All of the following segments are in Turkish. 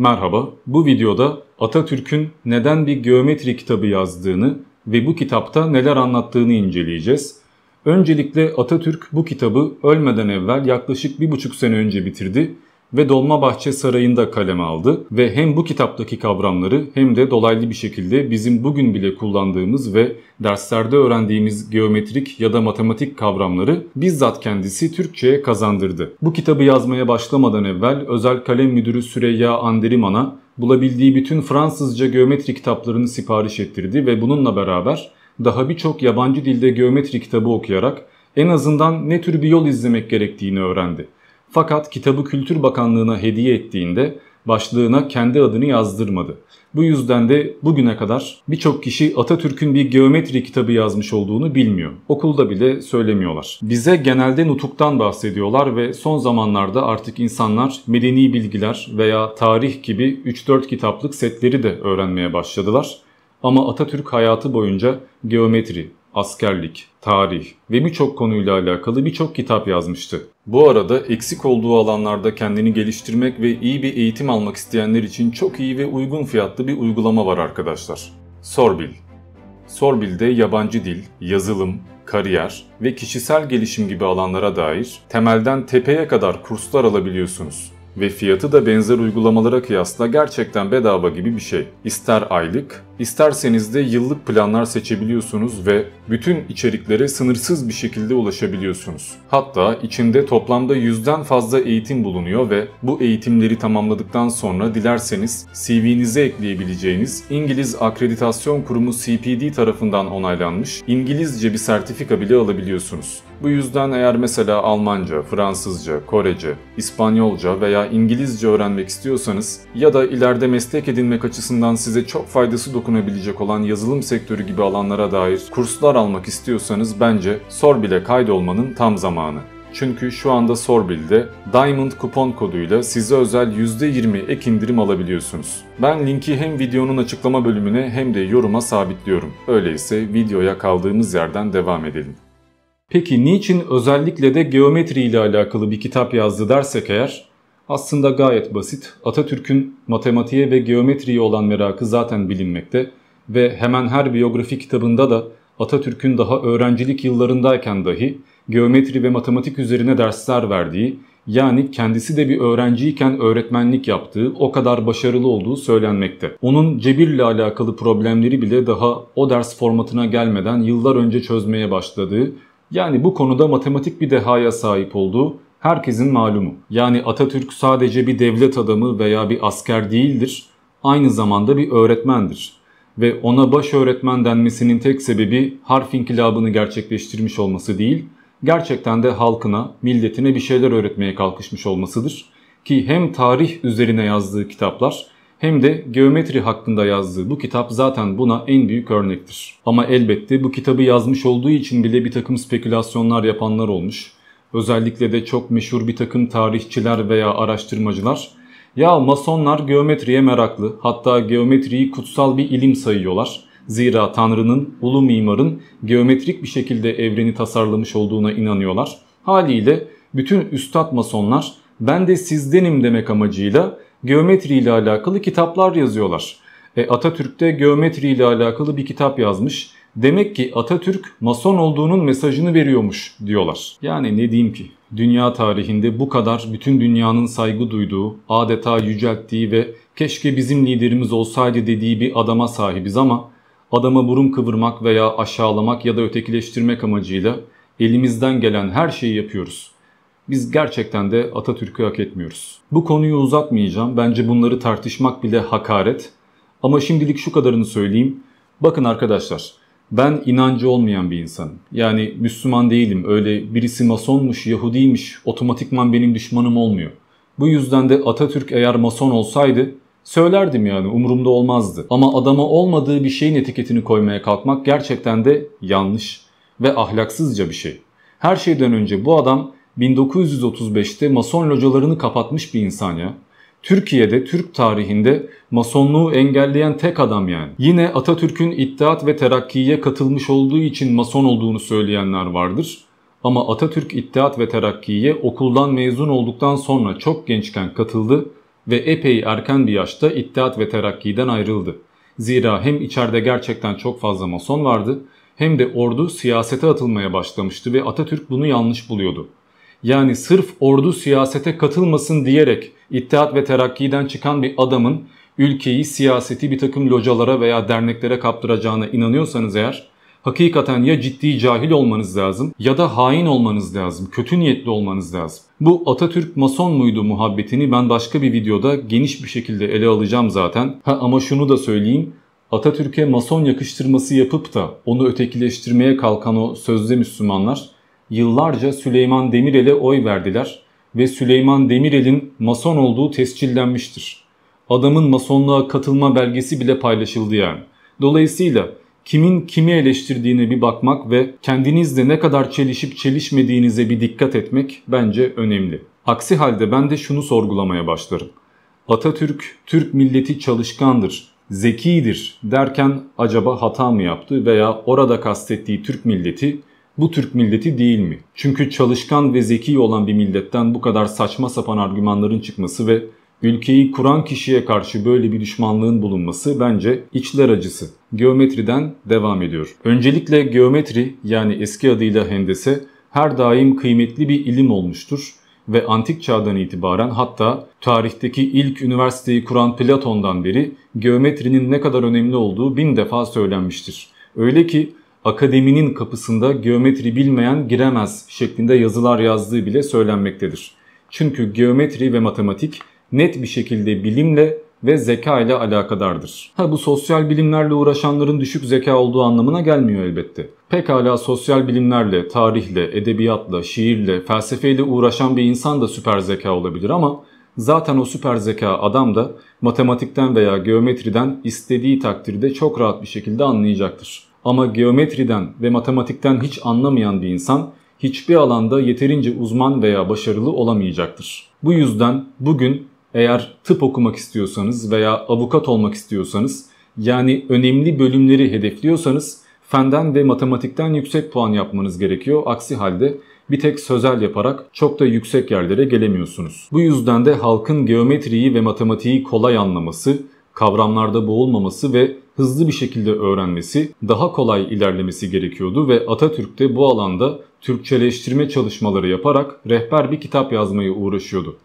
Merhaba, bu videoda Atatürk'ün neden bir geometri kitabı yazdığını ve bu kitapta neler anlattığını inceleyeceğiz. Öncelikle Atatürk bu kitabı ölmeden evvel yaklaşık bir buçuk sene önce bitirdi ve Dolmabahçe Sarayı'nda kaleme aldı ve hem bu kitaptaki kavramları hem de dolaylı bir şekilde bizim bugün bile kullandığımız ve derslerde öğrendiğimiz geometrik ya da matematik kavramları bizzat kendisi Türkçe'ye kazandırdı. Bu kitabı yazmaya başlamadan evvel özel kalem müdürü Süreyya Anderiman'a bulabildiği bütün Fransızca geometri kitaplarını sipariş ettirdi ve bununla beraber daha birçok yabancı dilde geometri kitabı okuyarak en azından ne tür bir yol izlemek gerektiğini öğrendi. Fakat kitabı Kültür Bakanlığı'na hediye ettiğinde başlığına kendi adını yazdırmadı. Bu yüzden de bugüne kadar birçok kişi Atatürk'ün bir geometri kitabı yazmış olduğunu bilmiyor. Okulda bile söylemiyorlar. Bize genelde nutuktan bahsediyorlar ve son zamanlarda artık insanlar medeni bilgiler veya tarih gibi 3-4 kitaplık setleri de öğrenmeye başladılar. Ama Atatürk hayatı boyunca geometri, askerlik, tarih ve birçok konuyla alakalı birçok kitap yazmıştı. Bu arada eksik olduğu alanlarda kendini geliştirmek ve iyi bir eğitim almak isteyenler için çok iyi ve uygun fiyatlı bir uygulama var arkadaşlar. Sorbil. Sorbil'de yabancı dil, yazılım, kariyer ve kişisel gelişim gibi alanlara dair temelden tepeye kadar kurslar alabiliyorsunuz ve fiyatı da benzer uygulamalara kıyasla gerçekten bedava gibi bir şey. İster aylık, isterseniz de yıllık planlar seçebiliyorsunuz ve bütün içeriklere sınırsız bir şekilde ulaşabiliyorsunuz. Hatta içinde toplamda yüzden fazla eğitim bulunuyor ve bu eğitimleri tamamladıktan sonra dilerseniz CV'nize ekleyebileceğiniz İngiliz Akreditasyon Kurumu CPD tarafından onaylanmış İngilizce bir sertifika bile alabiliyorsunuz. Bu yüzden eğer mesela Almanca, Fransızca, Korece, İspanyolca veya İngilizce öğrenmek istiyorsanız ya da ileride meslek edinmek açısından size çok faydası dokunabilecek olan yazılım sektörü gibi alanlara dair kurslar almak istiyorsanız bence Sorbil'e kaydolmanın tam zamanı. Çünkü şu anda Sorbil'de Diamond kupon koduyla size özel %20 ek indirim alabiliyorsunuz. Ben linki hem videonun açıklama bölümüne hem de yoruma sabitliyorum. Öyleyse videoya kaldığımız yerden devam edelim. Peki niçin özellikle de geometri ile alakalı bir kitap yazdı dersek eğer aslında gayet basit. Atatürk'ün matematiğe ve geometriye olan merakı zaten bilinmekte ve hemen her biyografi kitabında da Atatürk'ün daha öğrencilik yıllarındayken dahi geometri ve matematik üzerine dersler verdiği, yani kendisi de bir öğrenciyken öğretmenlik yaptığı, o kadar başarılı olduğu söylenmekte. Onun cebirle alakalı problemleri bile daha o ders formatına gelmeden yıllar önce çözmeye başladığı yani bu konuda matematik bir dehaya sahip olduğu herkesin malumu. Yani Atatürk sadece bir devlet adamı veya bir asker değildir, aynı zamanda bir öğretmendir. Ve ona baş öğretmen denmesinin tek sebebi harf inkılabını gerçekleştirmiş olması değil, gerçekten de halkına, milletine bir şeyler öğretmeye kalkışmış olmasıdır. Ki hem tarih üzerine yazdığı kitaplar hem de geometri hakkında yazdığı bu kitap zaten buna en büyük örnektir. Ama elbette bu kitabı yazmış olduğu için bile bir takım spekülasyonlar yapanlar olmuş. Özellikle de çok meşhur bir takım tarihçiler veya araştırmacılar ya masonlar geometriye meraklı hatta geometriyi kutsal bir ilim sayıyorlar. Zira Tanrı'nın, ulu mimarın geometrik bir şekilde evreni tasarlamış olduğuna inanıyorlar. Haliyle bütün üstad masonlar ben de sizdenim demek amacıyla geometri ile alakalı kitaplar yazıyorlar. E, Atatürk de geometri ile alakalı bir kitap yazmış. Demek ki Atatürk mason olduğunun mesajını veriyormuş diyorlar. Yani ne diyeyim ki? Dünya tarihinde bu kadar bütün dünyanın saygı duyduğu, adeta yücelttiği ve keşke bizim liderimiz olsaydı dediği bir adama sahibiz ama adama burun kıvırmak veya aşağılamak ya da ötekileştirmek amacıyla elimizden gelen her şeyi yapıyoruz biz gerçekten de Atatürk'ü hak etmiyoruz. Bu konuyu uzatmayacağım. Bence bunları tartışmak bile hakaret. Ama şimdilik şu kadarını söyleyeyim. Bakın arkadaşlar ben inancı olmayan bir insanım. Yani Müslüman değilim. Öyle birisi masonmuş, Yahudiymiş otomatikman benim düşmanım olmuyor. Bu yüzden de Atatürk eğer mason olsaydı söylerdim yani umurumda olmazdı. Ama adama olmadığı bir şeyin etiketini koymaya kalkmak gerçekten de yanlış ve ahlaksızca bir şey. Her şeyden önce bu adam 1935'te Mason localarını kapatmış bir insan ya. Türkiye'de Türk tarihinde Masonluğu engelleyen tek adam yani. Yine Atatürk'ün İttihat ve Terakki'ye katılmış olduğu için Mason olduğunu söyleyenler vardır. Ama Atatürk İttihat ve Terakki'ye okuldan mezun olduktan sonra çok gençken katıldı ve epey erken bir yaşta İttihat ve Terakki'den ayrıldı. Zira hem içeride gerçekten çok fazla Mason vardı hem de ordu siyasete atılmaya başlamıştı ve Atatürk bunu yanlış buluyordu yani sırf ordu siyasete katılmasın diyerek İttihat ve Terakki'den çıkan bir adamın ülkeyi siyaseti bir takım localara veya derneklere kaptıracağına inanıyorsanız eğer hakikaten ya ciddi cahil olmanız lazım ya da hain olmanız lazım, kötü niyetli olmanız lazım. Bu Atatürk mason muydu muhabbetini ben başka bir videoda geniş bir şekilde ele alacağım zaten. Ha, ama şunu da söyleyeyim. Atatürk'e mason yakıştırması yapıp da onu ötekileştirmeye kalkan o sözde Müslümanlar yıllarca Süleyman Demirel'e oy verdiler ve Süleyman Demirel'in mason olduğu tescillenmiştir. Adamın masonluğa katılma belgesi bile paylaşıldı yani. Dolayısıyla kimin kimi eleştirdiğine bir bakmak ve kendinizle ne kadar çelişip çelişmediğinize bir dikkat etmek bence önemli. Aksi halde ben de şunu sorgulamaya başlarım. Atatürk, Türk milleti çalışkandır, zekidir derken acaba hata mı yaptı veya orada kastettiği Türk milleti bu Türk milleti değil mi? Çünkü çalışkan ve zeki olan bir milletten bu kadar saçma sapan argümanların çıkması ve ülkeyi kuran kişiye karşı böyle bir düşmanlığın bulunması bence içler acısı. Geometriden devam ediyor. Öncelikle geometri yani eski adıyla hendese her daim kıymetli bir ilim olmuştur ve antik çağdan itibaren hatta tarihteki ilk üniversiteyi kuran Platon'dan beri geometrinin ne kadar önemli olduğu bin defa söylenmiştir. Öyle ki akademinin kapısında geometri bilmeyen giremez şeklinde yazılar yazdığı bile söylenmektedir. Çünkü geometri ve matematik net bir şekilde bilimle ve zeka ile alakadardır. Ha bu sosyal bilimlerle uğraşanların düşük zeka olduğu anlamına gelmiyor elbette. Pekala sosyal bilimlerle, tarihle, edebiyatla, şiirle, felsefeyle uğraşan bir insan da süper zeka olabilir ama zaten o süper zeka adam da matematikten veya geometriden istediği takdirde çok rahat bir şekilde anlayacaktır. Ama geometriden ve matematikten hiç anlamayan bir insan hiçbir alanda yeterince uzman veya başarılı olamayacaktır. Bu yüzden bugün eğer tıp okumak istiyorsanız veya avukat olmak istiyorsanız yani önemli bölümleri hedefliyorsanız fenden ve matematikten yüksek puan yapmanız gerekiyor. Aksi halde bir tek sözel yaparak çok da yüksek yerlere gelemiyorsunuz. Bu yüzden de halkın geometriyi ve matematiği kolay anlaması, kavramlarda boğulmaması ve hızlı bir şekilde öğrenmesi, daha kolay ilerlemesi gerekiyordu ve Atatürk de bu alanda Türkçeleştirme çalışmaları yaparak rehber bir kitap yazmaya uğraşıyordu.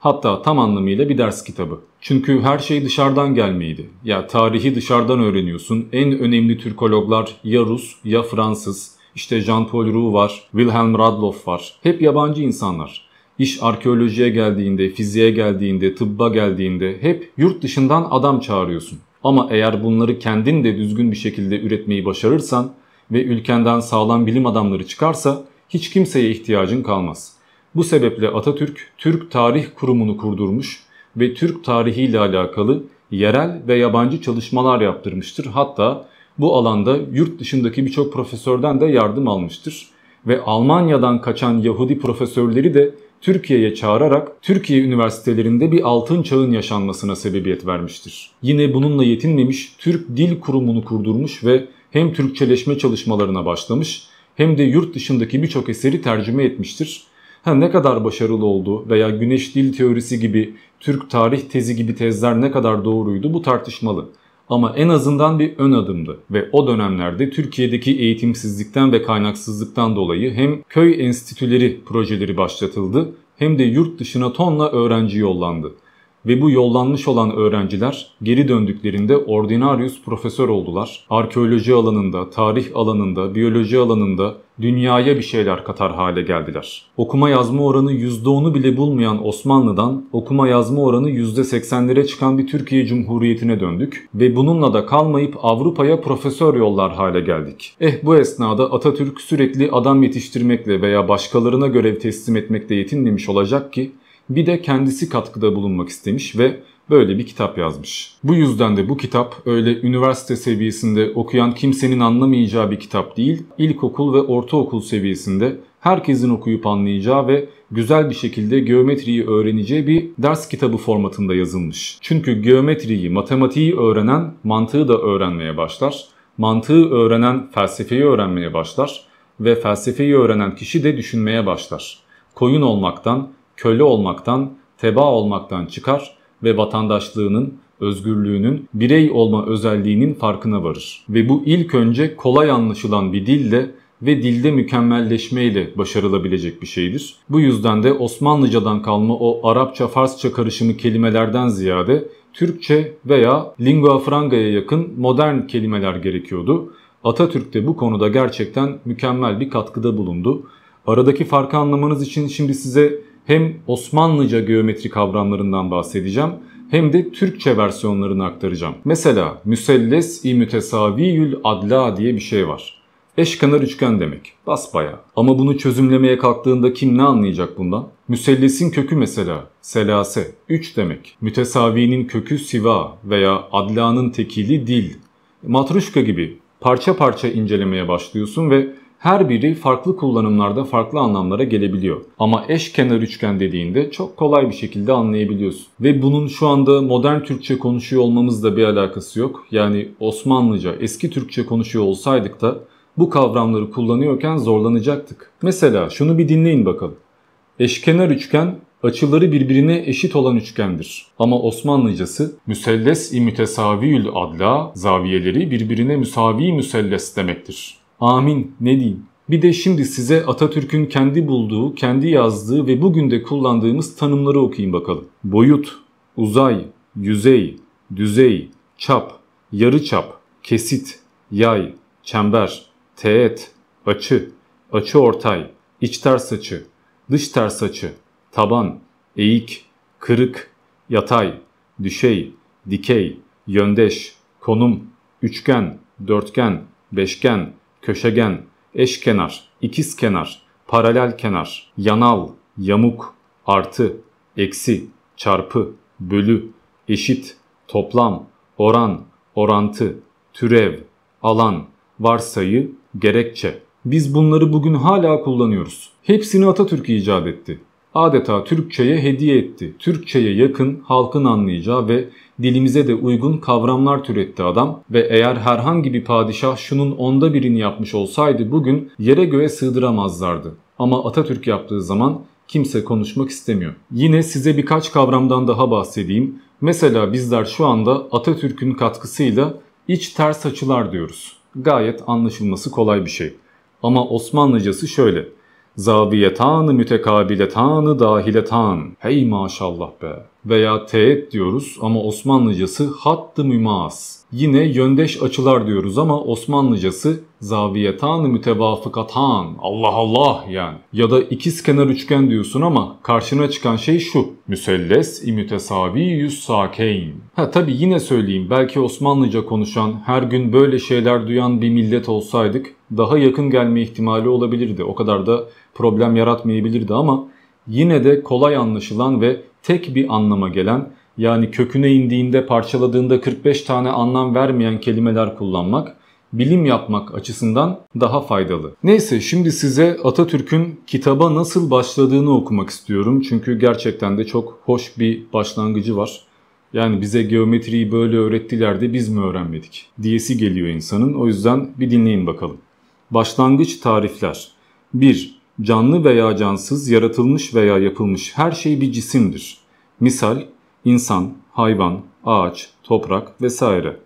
Hatta tam anlamıyla bir ders kitabı. Çünkü her şey dışarıdan gelmeydi. Ya tarihi dışarıdan öğreniyorsun. En önemli Türkologlar ya Rus ya Fransız. İşte Jean-Paul Roux var, Wilhelm Radloff var. Hep yabancı insanlar. İş arkeolojiye geldiğinde, fiziğe geldiğinde, tıbba geldiğinde hep yurt dışından adam çağırıyorsun. Ama eğer bunları kendin de düzgün bir şekilde üretmeyi başarırsan ve ülkenden sağlam bilim adamları çıkarsa hiç kimseye ihtiyacın kalmaz. Bu sebeple Atatürk Türk Tarih Kurumu'nu kurdurmuş ve Türk tarihi ile alakalı yerel ve yabancı çalışmalar yaptırmıştır. Hatta bu alanda yurt dışındaki birçok profesörden de yardım almıştır ve Almanya'dan kaçan Yahudi profesörleri de Türkiye'ye çağırarak Türkiye üniversitelerinde bir altın çağın yaşanmasına sebebiyet vermiştir. Yine bununla yetinmemiş Türk Dil Kurumu'nu kurdurmuş ve hem Türkçeleşme çalışmalarına başlamış hem de yurt dışındaki birçok eseri tercüme etmiştir. Ha ne kadar başarılı oldu veya güneş dil teorisi gibi, Türk tarih tezi gibi tezler ne kadar doğruydu bu tartışmalı ama en azından bir ön adımdı ve o dönemlerde Türkiye'deki eğitimsizlikten ve kaynaksızlıktan dolayı hem köy enstitüleri projeleri başlatıldı hem de yurt dışına tonla öğrenci yollandı ve bu yollanmış olan öğrenciler geri döndüklerinde ordinarius profesör oldular. Arkeoloji alanında, tarih alanında, biyoloji alanında dünyaya bir şeyler katar hale geldiler. Okuma yazma oranı %10'u bile bulmayan Osmanlı'dan okuma yazma oranı %80'lere çıkan bir Türkiye Cumhuriyeti'ne döndük ve bununla da kalmayıp Avrupa'ya profesör yollar hale geldik. Eh bu esnada Atatürk sürekli adam yetiştirmekle veya başkalarına görev teslim etmekle yetinmemiş olacak ki bir de kendisi katkıda bulunmak istemiş ve böyle bir kitap yazmış. Bu yüzden de bu kitap öyle üniversite seviyesinde okuyan kimsenin anlamayacağı bir kitap değil, ilkokul ve ortaokul seviyesinde herkesin okuyup anlayacağı ve güzel bir şekilde geometriyi öğreneceği bir ders kitabı formatında yazılmış. Çünkü geometriyi, matematiği öğrenen mantığı da öğrenmeye başlar. Mantığı öğrenen felsefeyi öğrenmeye başlar ve felsefeyi öğrenen kişi de düşünmeye başlar. Koyun olmaktan, köle olmaktan, teba olmaktan çıkar ve vatandaşlığının, özgürlüğünün, birey olma özelliğinin farkına varır. Ve bu ilk önce kolay anlaşılan bir dille ve dilde mükemmelleşmeyle başarılabilecek bir şeydir. Bu yüzden de Osmanlıcadan kalma o Arapça-Farsça karışımı kelimelerden ziyade Türkçe veya lingua franga'ya yakın modern kelimeler gerekiyordu. Atatürk de bu konuda gerçekten mükemmel bir katkıda bulundu. Aradaki farkı anlamanız için şimdi size hem Osmanlıca geometri kavramlarından bahsedeceğim hem de Türkçe versiyonlarını aktaracağım. Mesela müselles-i mütesaviyül adla diye bir şey var. Eşkenar üçgen demek. Basbaya. Ama bunu çözümlemeye kalktığında kim ne anlayacak bundan? Müsellesin kökü mesela. Selase. Üç demek. Mütesavinin kökü siva veya adlanın tekili dil. Matruşka gibi parça parça incelemeye başlıyorsun ve her biri farklı kullanımlarda farklı anlamlara gelebiliyor. Ama eşkenar üçgen dediğinde çok kolay bir şekilde anlayabiliyorsun. Ve bunun şu anda modern Türkçe konuşuyor olmamızla bir alakası yok. Yani Osmanlıca, eski Türkçe konuşuyor olsaydık da bu kavramları kullanıyorken zorlanacaktık. Mesela şunu bir dinleyin bakalım. Eşkenar üçgen açıları birbirine eşit olan üçgendir. Ama Osmanlıcası müselles-i mütesaviyül adla zaviyeleri birbirine müsavi müselles demektir. Amin ne diyeyim. Bir de şimdi size Atatürk'ün kendi bulduğu, kendi yazdığı ve bugün de kullandığımız tanımları okuyayım bakalım. Boyut, uzay, yüzey, düzey, çap, yarı çap, kesit, yay, çember, teğet, açı, açı ortay, iç ters açı, dış ters açı, taban, eğik, kırık, yatay, düşey, dikey, yöndeş, konum, üçgen, dörtgen, beşgen, köşegen, eşkenar, ikizkenar, paralel kenar, yanal, yamuk, artı, eksi, çarpı, bölü, eşit, toplam, oran, orantı, türev, alan, varsayı, gerekçe. Biz bunları bugün hala kullanıyoruz. Hepsini Atatürk icat etti. Adeta Türkçeye hediye etti. Türkçeye yakın, halkın anlayacağı ve dilimize de uygun kavramlar türetti adam ve eğer herhangi bir padişah şunun onda birini yapmış olsaydı bugün yere göğe sığdıramazlardı. Ama Atatürk yaptığı zaman kimse konuşmak istemiyor. Yine size birkaç kavramdan daha bahsedeyim. Mesela bizler şu anda Atatürk'ün katkısıyla iç ters açılar diyoruz. Gayet anlaşılması kolay bir şey. Ama Osmanlıcası şöyle. tanı, dahile tan. Hey maşallah be veya teğet diyoruz ama Osmanlıcası hattı mümaas. Yine yöndeş açılar diyoruz ama Osmanlıcası zaviyetan mütevafıkatan. Allah Allah yani. Ya da ikiz kenar üçgen diyorsun ama karşına çıkan şey şu. Müselles imütesavi yüz sakeyn. Ha tabi yine söyleyeyim belki Osmanlıca konuşan her gün böyle şeyler duyan bir millet olsaydık daha yakın gelme ihtimali olabilirdi. O kadar da problem yaratmayabilirdi ama yine de kolay anlaşılan ve tek bir anlama gelen yani köküne indiğinde parçaladığında 45 tane anlam vermeyen kelimeler kullanmak bilim yapmak açısından daha faydalı. Neyse şimdi size Atatürk'ün kitaba nasıl başladığını okumak istiyorum. Çünkü gerçekten de çok hoş bir başlangıcı var. Yani bize geometriyi böyle öğrettiler de biz mi öğrenmedik diyesi geliyor insanın. O yüzden bir dinleyin bakalım. Başlangıç tarifler. 1 canlı veya cansız, yaratılmış veya yapılmış her şey bir cisimdir. Misal insan, hayvan, ağaç, toprak vesaire.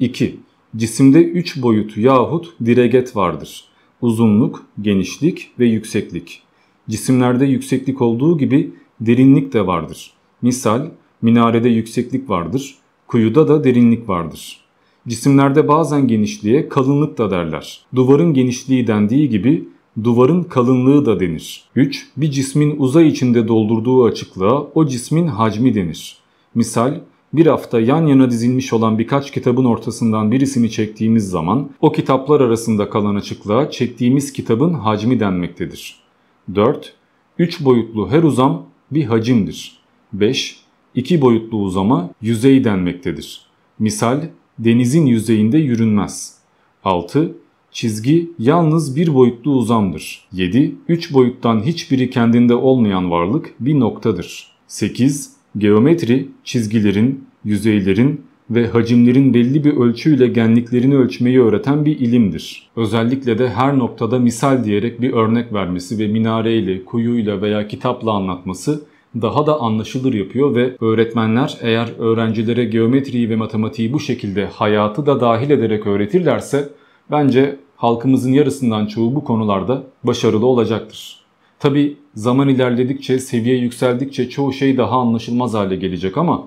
2. Cisimde 3 boyut yahut direget vardır. Uzunluk, genişlik ve yükseklik. Cisimlerde yükseklik olduğu gibi derinlik de vardır. Misal minarede yükseklik vardır, kuyuda da derinlik vardır. Cisimlerde bazen genişliğe kalınlık da derler. Duvarın genişliği dendiği gibi duvarın kalınlığı da denir. 3. Bir cismin uzay içinde doldurduğu açıklığa o cismin hacmi denir. Misal bir hafta yan yana dizilmiş olan birkaç kitabın ortasından birisini çektiğimiz zaman o kitaplar arasında kalan açıklığa çektiğimiz kitabın hacmi denmektedir. 4. üç boyutlu her uzam bir hacimdir. 5. 2 boyutlu uzama yüzey denmektedir. Misal denizin yüzeyinde yürünmez. 6. Çizgi yalnız bir boyutlu uzamdır. 7. Üç boyuttan hiçbiri kendinde olmayan varlık bir noktadır. 8. Geometri çizgilerin, yüzeylerin ve hacimlerin belli bir ölçüyle genliklerini ölçmeyi öğreten bir ilimdir. Özellikle de her noktada misal diyerek bir örnek vermesi ve minareyle, kuyuyla veya kitapla anlatması daha da anlaşılır yapıyor ve öğretmenler eğer öğrencilere geometriyi ve matematiği bu şekilde hayatı da dahil ederek öğretirlerse bence halkımızın yarısından çoğu bu konularda başarılı olacaktır. Tabi zaman ilerledikçe, seviye yükseldikçe çoğu şey daha anlaşılmaz hale gelecek ama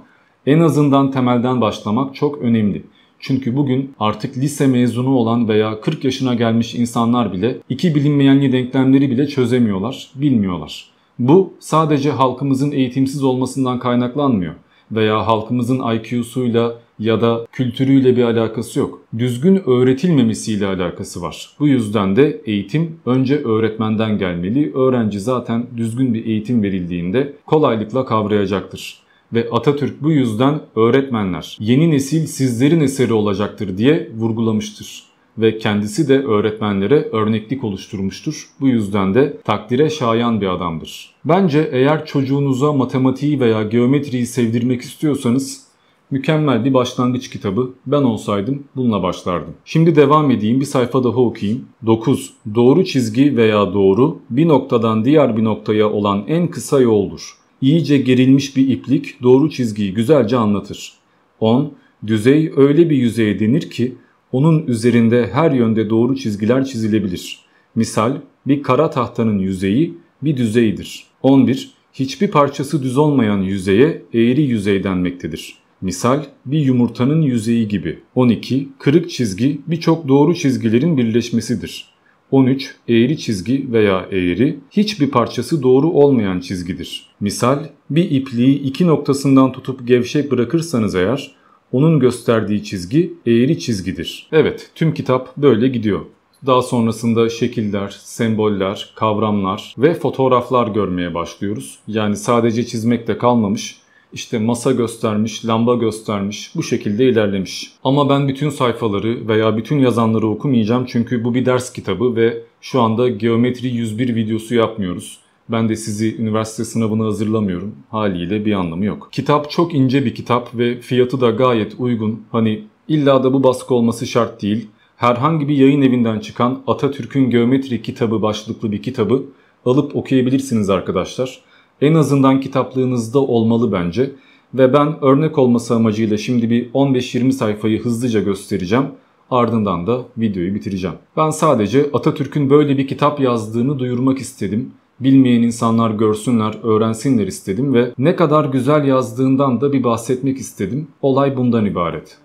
en azından temelden başlamak çok önemli. Çünkü bugün artık lise mezunu olan veya 40 yaşına gelmiş insanlar bile iki bilinmeyenli denklemleri bile çözemiyorlar, bilmiyorlar. Bu sadece halkımızın eğitimsiz olmasından kaynaklanmıyor veya halkımızın IQ'suyla ya da kültürüyle bir alakası yok. Düzgün öğretilmemesiyle alakası var. Bu yüzden de eğitim önce öğretmenden gelmeli. Öğrenci zaten düzgün bir eğitim verildiğinde kolaylıkla kavrayacaktır ve Atatürk bu yüzden öğretmenler yeni nesil sizlerin eseri olacaktır diye vurgulamıştır ve kendisi de öğretmenlere örneklik oluşturmuştur. Bu yüzden de takdire şayan bir adamdır. Bence eğer çocuğunuza matematiği veya geometriyi sevdirmek istiyorsanız Mükemmel bir başlangıç kitabı. Ben olsaydım bununla başlardım. Şimdi devam edeyim bir sayfa daha okuyayım. 9. Doğru çizgi veya doğru bir noktadan diğer bir noktaya olan en kısa yoldur. İyice gerilmiş bir iplik doğru çizgiyi güzelce anlatır. 10. Düzey öyle bir yüzeye denir ki onun üzerinde her yönde doğru çizgiler çizilebilir. Misal bir kara tahtanın yüzeyi bir düzeydir. 11. Hiçbir parçası düz olmayan yüzeye eğri yüzey denmektedir. Misal bir yumurtanın yüzeyi gibi. 12. Kırık çizgi birçok doğru çizgilerin birleşmesidir. 13. Eğri çizgi veya eğri hiçbir parçası doğru olmayan çizgidir. Misal bir ipliği iki noktasından tutup gevşek bırakırsanız eğer onun gösterdiği çizgi eğri çizgidir. Evet tüm kitap böyle gidiyor. Daha sonrasında şekiller, semboller, kavramlar ve fotoğraflar görmeye başlıyoruz. Yani sadece çizmekle kalmamış, işte masa göstermiş, lamba göstermiş, bu şekilde ilerlemiş. Ama ben bütün sayfaları veya bütün yazanları okumayacağım çünkü bu bir ders kitabı ve şu anda geometri 101 videosu yapmıyoruz. Ben de sizi üniversite sınavına hazırlamıyorum. Haliyle bir anlamı yok. Kitap çok ince bir kitap ve fiyatı da gayet uygun. Hani illa da bu baskı olması şart değil. Herhangi bir yayın evinden çıkan Atatürk'ün Geometri kitabı başlıklı bir kitabı alıp okuyabilirsiniz arkadaşlar. En azından kitaplığınızda olmalı bence. Ve ben örnek olması amacıyla şimdi bir 15-20 sayfayı hızlıca göstereceğim. Ardından da videoyu bitireceğim. Ben sadece Atatürk'ün böyle bir kitap yazdığını duyurmak istedim bilmeyen insanlar görsünler, öğrensinler istedim ve ne kadar güzel yazdığından da bir bahsetmek istedim. Olay bundan ibaret.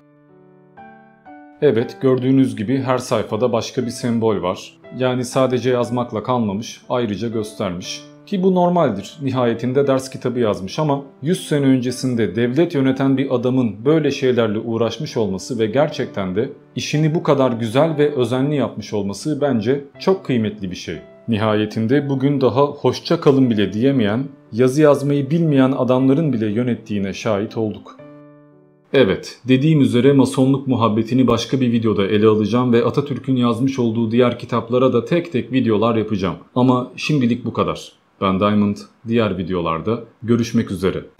Evet, gördüğünüz gibi her sayfada başka bir sembol var. Yani sadece yazmakla kalmamış, ayrıca göstermiş. Ki bu normaldir. Nihayetinde ders kitabı yazmış ama 100 sene öncesinde devlet yöneten bir adamın böyle şeylerle uğraşmış olması ve gerçekten de işini bu kadar güzel ve özenli yapmış olması bence çok kıymetli bir şey. Nihayetinde bugün daha hoşça kalın bile diyemeyen, yazı yazmayı bilmeyen adamların bile yönettiğine şahit olduk. Evet, dediğim üzere masonluk muhabbetini başka bir videoda ele alacağım ve Atatürk'ün yazmış olduğu diğer kitaplara da tek tek videolar yapacağım. Ama şimdilik bu kadar. Ben Diamond, diğer videolarda görüşmek üzere.